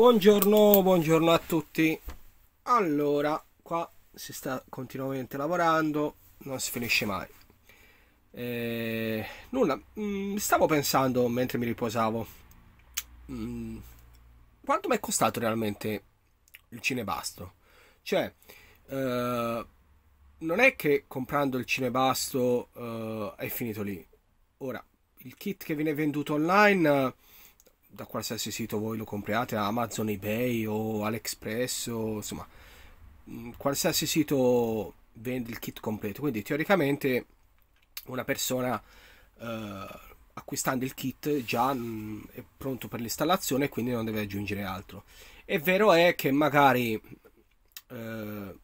Buongiorno, buongiorno a tutti. Allora, qua si sta continuamente lavorando, non si finisce mai. Eh, nulla, mm, stavo pensando mentre mi riposavo, mm, quanto mi è costato realmente il cinebasto? Cioè, eh, non è che comprando il cinebasto eh, è finito lì. Ora, il kit che viene venduto online da qualsiasi sito voi lo compriate, Amazon, eBay o AliExpress, o, insomma, mm, qualsiasi sito vende il kit completo. Quindi teoricamente una persona eh, acquistando il kit già mh, mm, è pronto per l'installazione e quindi non deve aggiungere altro. È vero è che magari eh,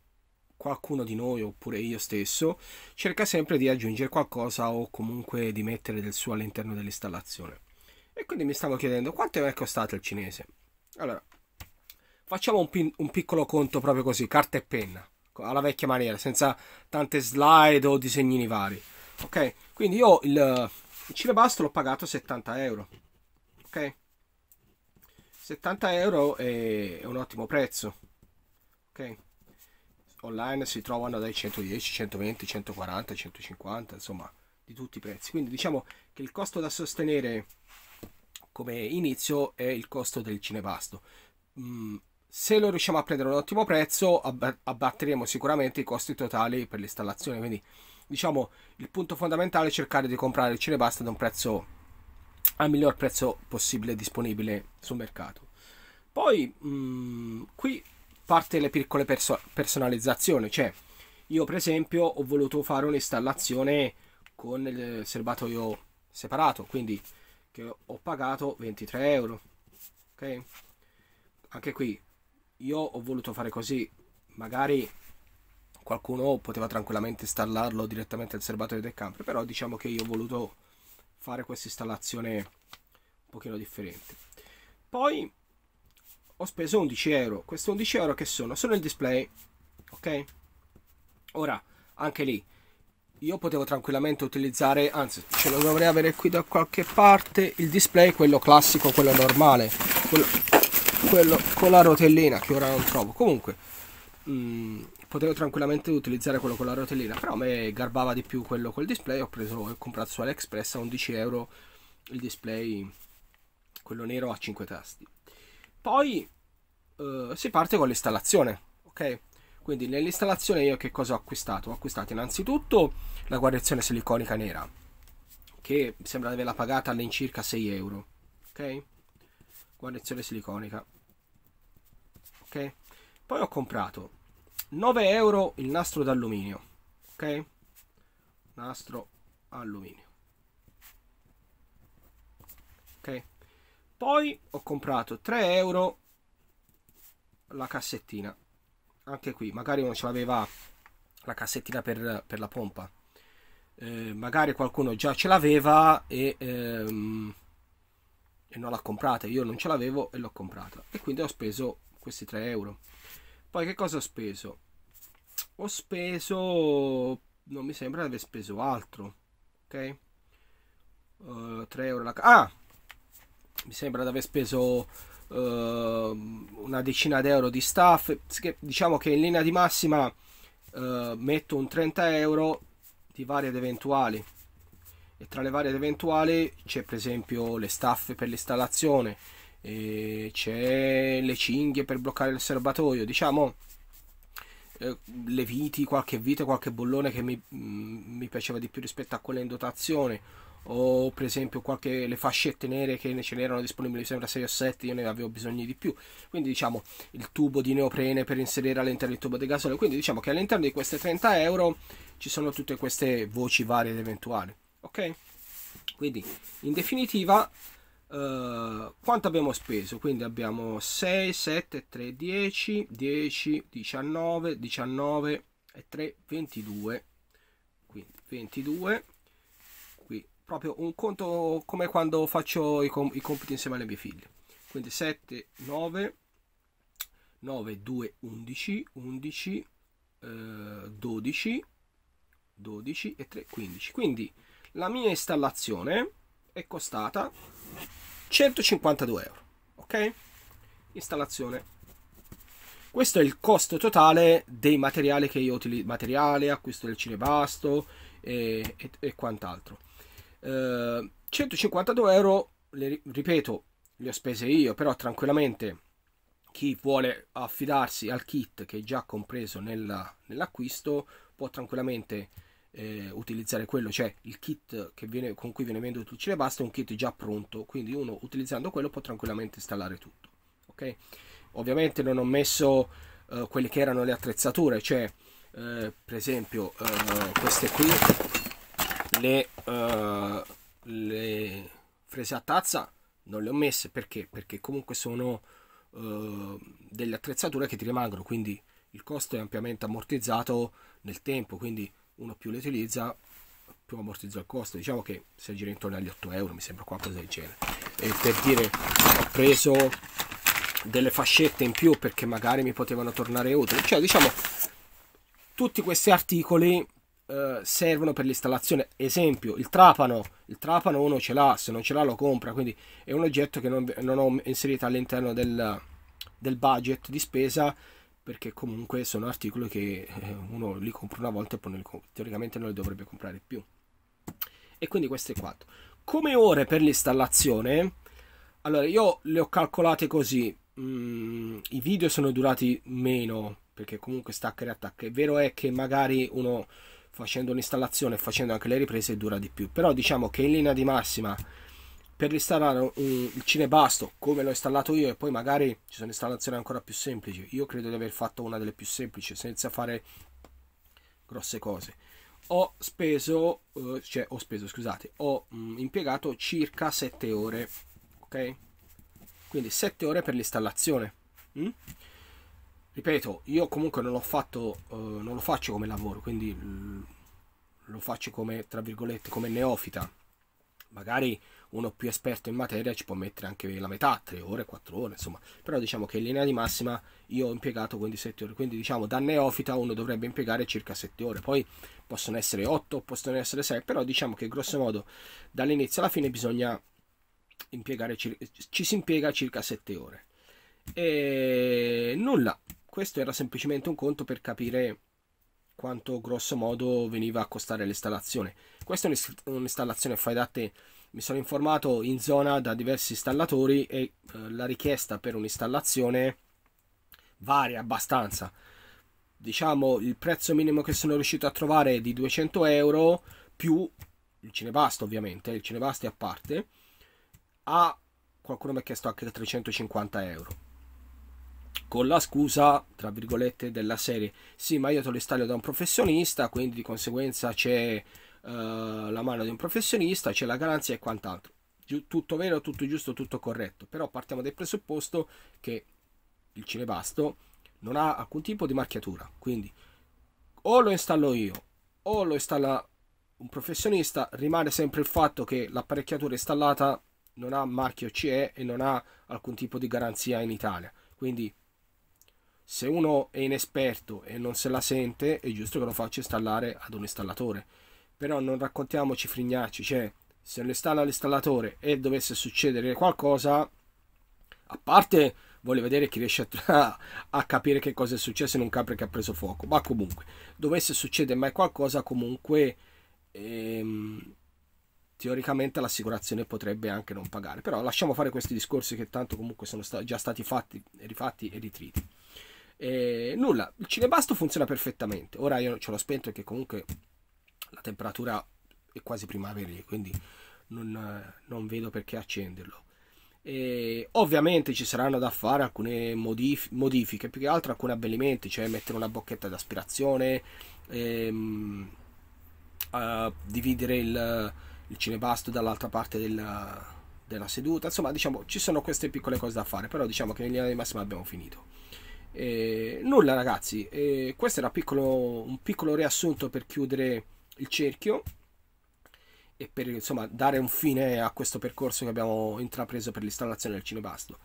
qualcuno di noi oppure io stesso cerca sempre di aggiungere qualcosa o comunque di mettere del suo all'interno dell'installazione e quindi mi stavo chiedendo quanto è costato il cinese. Allora, facciamo un, pin, un, piccolo conto proprio così, carta e penna, alla vecchia maniera, senza tante slide o disegnini vari. Ok, quindi io il, il cinebasto l'ho pagato 70 euro. Ok, 70 euro è, è un ottimo prezzo. Ok online si trovano dai 110, 120, 140, 150, insomma, di tutti i prezzi. Quindi diciamo che il costo da sostenere come inizio è il costo del cinepasto. Mm, se lo riusciamo a prendere a un ottimo prezzo ab- abbatteremo sicuramente i costi totali per l'installazione, quindi diciamo il punto fondamentale è cercare di comprare il cinepasto ad un prezzo al miglior prezzo possibile disponibile sul mercato. Poi mh, mm, qui parte le piccole perso- personalizzazioni, cioè io per esempio ho voluto fare un'installazione con il serbatoio separato, quindi che ho pagato 23 euro ok anche qui io ho voluto fare così magari qualcuno poteva tranquillamente installarlo direttamente al serbatoio del camper però diciamo che io ho voluto fare questa installazione un pochino differente poi ho speso 11 euro questi 11 euro che sono? sono il display ok ora anche lì io potevo tranquillamente utilizzare, anzi ce lo dovrei avere qui da qualche parte, il display, quello classico, quello normale, quello, quello con la rotellina che ora non trovo. Comunque, mh, mm, potevo tranquillamente utilizzare quello con la rotellina, però a me garbava di più quello col display, ho, preso, e comprato su AliExpress a 11 euro il display, quello nero a 5 tasti. Poi eh, si parte con l'installazione, ok? Quindi nell'installazione io che cosa ho acquistato? Ho acquistato innanzitutto la guarnizione siliconica nera, che sembra di averla pagata all'incirca 6 euro. Ok? Guarnizione siliconica. Ok? Poi ho comprato 9 euro il nastro d'alluminio. Ok? Nastro alluminio. Ok? Poi ho comprato 3 euro la cassettina anche qui magari non ce l'aveva la cassettina per, per la pompa eh, magari qualcuno già ce l'aveva e, ehm, e non l'ha comprata io non ce l'avevo e l'ho comprata e quindi ho speso questi 3 euro poi che cosa ho speso ho speso non mi sembra di aver speso altro ok uh, eh, 3 euro la ah mi sembra di aver speso Ehm, una decina d'euro di staff diciamo che in linea di massima eh, metto un 30 euro di varie ed eventuali e tra le varie ed eventuali c'è per esempio le staffe per l'installazione c'è le cinghie per bloccare il serbatoio diciamo eh, le viti qualche vite qualche bollone che mi, mm, mi piaceva di più rispetto a quelle in dotazione o per esempio qualche, le fascette nere che ce n'erano disponibili sembra 6 o 7 io ne avevo bisogno di più quindi diciamo il tubo di neoprene per inserire all'interno del tubo di gasolio quindi diciamo che all'interno di queste 30 euro ci sono tutte queste voci varie ed eventuali ok quindi in definitiva eh, quanto abbiamo speso quindi abbiamo 6 7 3 10 10 19 19 e 3 22 quindi 22 proprio un conto come quando faccio i, com i compiti insieme alle mie figlie. Quindi 7, 9, 9, 2, 11, 11, eh, 12, 12 e 3, 15. Quindi la mia installazione è costata 152 euro. Ok? Installazione. Questo è il costo totale dei materiali che io utilizzo, materiale, acquisto del cinebasto e, e, e quant'altro. 152 eh, euro, le, ripeto, le ho spese io, però tranquillamente chi vuole affidarsi al kit che è già compreso nell'acquisto può tranquillamente eh, utilizzare quello, cioè il kit viene, con cui viene venduto il Cinebasta è un kit già pronto, quindi uno utilizzando quello può tranquillamente installare tutto. Okay? Ovviamente non ho messo eh, quelle che erano le attrezzature, cioè eh, per esempio eh, queste qui le, uh, le prese a tazza non le ho messe perché? Perché comunque sono uh, delle attrezzature che ti rimangono, quindi il costo è ampiamente ammortizzato nel tempo, quindi uno più le utilizza più ammortizza il costo, diciamo che si aggira intorno agli 8 euro, mi sembra qualcosa del genere. E per dire, ho preso delle fascette in più perché magari mi potevano tornare utili, cioè diciamo tutti questi articoli eh, servono per l'installazione. Esempio, il trapano. Il trapano uno ce l'ha, se non ce l'ha lo compra, quindi è un oggetto che non, non ho inserito all'interno del, del budget di spesa perché comunque sono articoli che eh, uno li compra una volta e poi teoricamente non li dovrebbe comprare più. E quindi questo è quattro. Come ore per l'installazione, allora io le ho calcolate così, mm, i video sono durati meno perché comunque stacca e riattacca. È vero è che magari uno facendo un'installazione e facendo anche le riprese dura di più però diciamo che in linea di massima per installare un, il cinebasto come l'ho installato io e poi magari ci sono installazioni ancora più semplici io credo di aver fatto una delle più semplici senza fare grosse cose ho speso eh, cioè ho speso scusate ho mm, impiegato circa 7 ore ok quindi 7 ore per l'installazione mm? ripeto, io comunque non l'ho fatto, eh, non lo faccio come lavoro, quindi mm, lo faccio come, tra virgolette, come neofita. Magari uno più esperto in materia ci può mettere anche la metà, 3 ore, 4 ore, insomma. Però diciamo che in linea di massima io ho impiegato quindi 7 ore, quindi diciamo da neofita uno dovrebbe impiegare circa 7 ore, poi possono essere 8, possono essere 6, però diciamo che grosso modo dall'inizio alla fine bisogna impiegare, ci si impiega circa 7 ore. E nulla, questo era semplicemente un conto per capire quanto grosso modo veniva a costare l'installazione. Questa è un'installazione fai da te. Mi sono informato in zona da diversi installatori e eh, la richiesta per un'installazione varia abbastanza. Diciamo il prezzo minimo che sono riuscito a trovare è di 200 euro più il cinebasto ovviamente, il cinebasto è a parte. A qualcuno mi ha chiesto anche 350 euro con la scusa, tra virgolette, della serie. Sì, ma io te lo installo da un professionista, quindi di conseguenza c'è uh, la mano di un professionista, c'è la garanzia e quant'altro. Tutto vero, tutto giusto, tutto corretto. Però partiamo dal presupposto che il cinebasto non ha alcun tipo di marchiatura. Quindi o lo installo io o lo installa un professionista, rimane sempre il fatto che l'apparecchiatura installata non ha marchio CE e non ha alcun tipo di garanzia in Italia. Quindi se uno è inesperto e non se la sente, è giusto che lo faccia installare ad un installatore. Però non raccontiamoci frignacci, cioè se lo installa l'installatore e dovesse succedere qualcosa, a parte voglio vedere chi riesce a, a capire che cosa è successo in un capre che ha preso fuoco, ma comunque, dovesse succedere mai qualcosa, comunque ehm, teoricamente l'assicurazione potrebbe anche non pagare. Però lasciamo fare questi discorsi che tanto comunque sono già stati fatti, rifatti e ritriti. E nulla, il cinebasto funziona perfettamente. Ora io ce l'ho spento perché comunque la temperatura è quasi primaverile, quindi non, non vedo perché accenderlo. E ovviamente ci saranno da fare alcune modif- modifiche, più che altro alcuni abbellimenti, cioè mettere una bocchetta d'aspirazione, ehm, uh, dividere il, il, cinebasto dall'altra parte della, della seduta, insomma diciamo ci sono queste piccole cose da fare, però diciamo che in linea di massima abbiamo finito. Eh, nulla ragazzi, eh, questo era piccolo, un piccolo riassunto per chiudere il cerchio e per insomma, dare un fine a questo percorso che abbiamo intrapreso per l'installazione del cinebasto.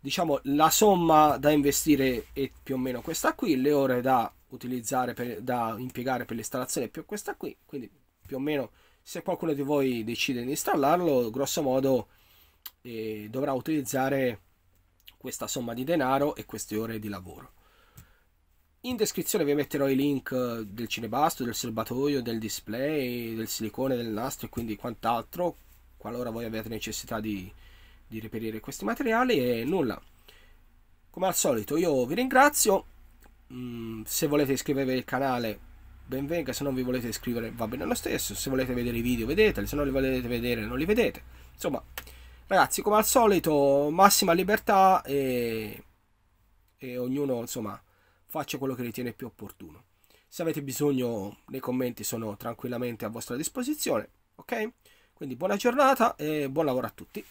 Diciamo la somma da investire è più o meno questa qui, le ore da utilizzare, per, da impiegare per l'installazione è più questa qui, quindi più o meno se qualcuno di voi decide di installarlo, grosso modo eh, dovrà utilizzare questa somma di denaro e queste ore di lavoro. In descrizione vi metterò i link del cinebasto, del serbatoio, del display, del silicone, del nastro e quindi quant'altro, qualora voi abbiate necessità di, di reperire questi materiali e nulla. Come al solito io vi ringrazio, mm, se volete iscrivervi al canale benvenga, se non vi volete iscrivere va bene lo stesso, se volete vedere i video vedeteli, se non li volete vedere non li vedete, insomma Ragazzi, come al solito, massima libertà e, e ognuno, insomma, faccia quello che ritiene più opportuno. Se avete bisogno, nei commenti sono tranquillamente a vostra disposizione, ok? Quindi buona giornata e buon lavoro a tutti.